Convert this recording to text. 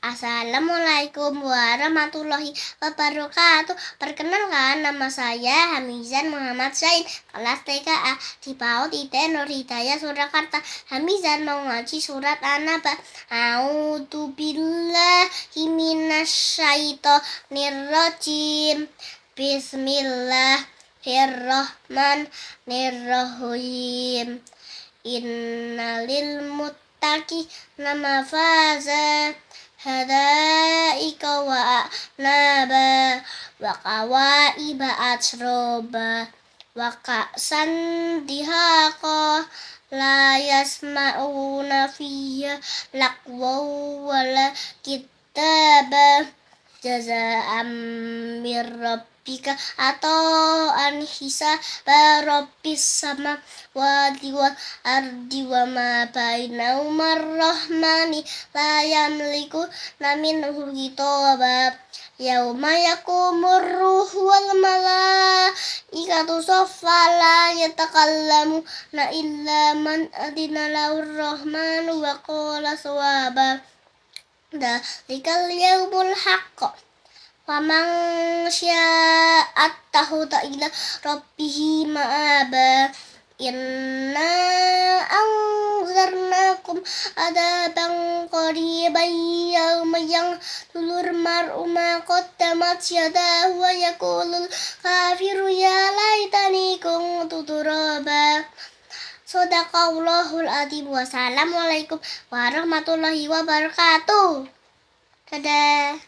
Assalamualaikum warahmatullahi wabarakatuh Perkenalkan nama saya Hamizan Muhammad Syain. Kelas TKA di Paut IT Nur Hidayah Surakarta Hamizan mau ngaji surat An-Naba A'udzubillahi minasyaitonirrajim Bismillahirrahmanirrahim Innalil muttaqi nama faza hadaika wa naba wa iba atroba wa ka'san dihaqa la yasma'una fiha laqwa wala kitaba jaza'am Amir Robika atau anhisa barobis sama wadiwa Ardiwa ardi wa ma bainaumar rahmani la yamliku namin hitobab yauma yakumur ruh wal ikatu sofa la yatakallamu na illa man adina lahur rahmanu wa qala dzalikal yaumul haqq faman syaa'a tahuta ila rabbih ma'aba inna anzarnakum adaban qariban yawma yang tulur mar'u ma qaddamat yadahu wa yaqulul kafiru Sodakallahul adzim. Wassalamualaikum warahmatullahi wabarakatuh. Dadah.